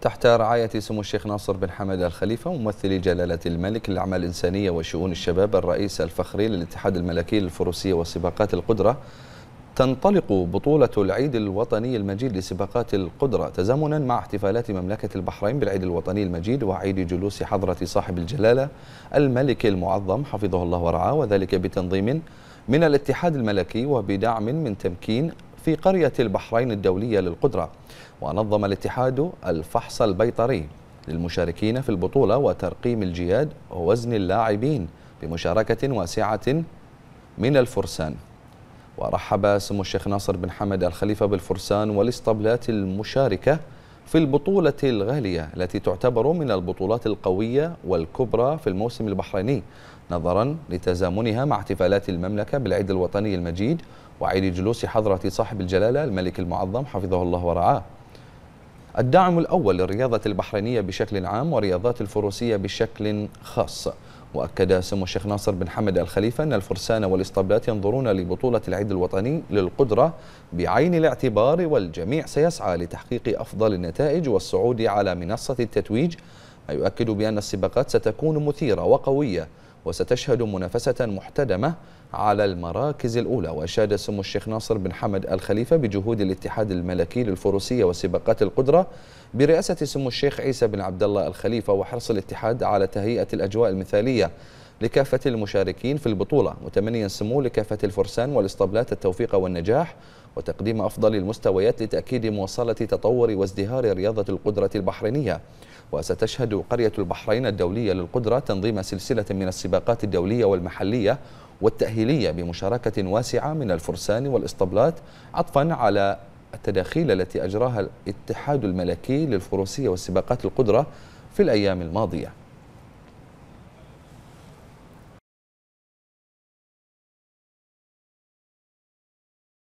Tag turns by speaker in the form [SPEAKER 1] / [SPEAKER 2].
[SPEAKER 1] تحت رعاية سمو الشيخ ناصر بن حمد الخليفة ممثل جلالة الملك للأعمال الإنسانية وشؤون الشباب الرئيس الفخري للاتحاد الملكي للفروسية وسباقات القدرة تنطلق بطولة العيد الوطني المجيد لسباقات القدرة تزامنا مع احتفالات مملكة البحرين بالعيد الوطني المجيد وعيد جلوس حضرة صاحب الجلالة الملك المعظم حفظه الله ورعاه وذلك بتنظيم من الاتحاد الملكي وبدعم من تمكين في قرية البحرين الدولية للقدرة ونظم الاتحاد الفحص البيطري للمشاركين في البطولة وترقيم الجياد ووزن اللاعبين بمشاركة واسعة من الفرسان ورحب سمو الشيخ ناصر بن حمد الخليفة بالفرسان والاسطبلات المشاركة في البطولة الغالية التي تعتبر من البطولات القوية والكبرى في الموسم البحريني نظرا لتزامنها مع احتفالات المملكة بالعيد الوطني المجيد وعيد جلوس حضرة صاحب الجلالة الملك المعظم حفظه الله ورعاه الدعم الأول للرياضة البحرينية بشكل عام ورياضات الفروسية بشكل خاص وأكد سمو الشيخ ناصر بن حمد الخليفة أن الفرسان والإسطبلات ينظرون لبطولة العيد الوطني للقدرة بعين الاعتبار والجميع سيسعى لتحقيق أفضل النتائج والصعود على منصة التتويج ما يؤكد بأن السباقات ستكون مثيرة وقوية وستشهد منافسة محتدمة على المراكز الأولى وأشاد سمو الشيخ ناصر بن حمد الخليفة بجهود الاتحاد الملكي للفروسية وسباقات القدرة برئاسة سمو الشيخ عيسى بن عبد الله الخليفة وحرص الاتحاد على تهيئة الأجواء المثالية لكافة المشاركين في البطولة متمنيا سمو لكافة الفرسان والإسطبلات التوفيق والنجاح وتقديم أفضل المستويات لتأكيد مواصلة تطور وازدهار رياضة القدرة البحرينية وستشهد قرية البحرين الدولية للقدرة تنظيم سلسلة من السباقات الدولية والمحلية والتأهيلية بمشاركة واسعة من الفرسان والإسطبلات عطفا على التداخيل التي أجراها الاتحاد الملكي للفروسية والسباقات القدرة في الأيام الماضية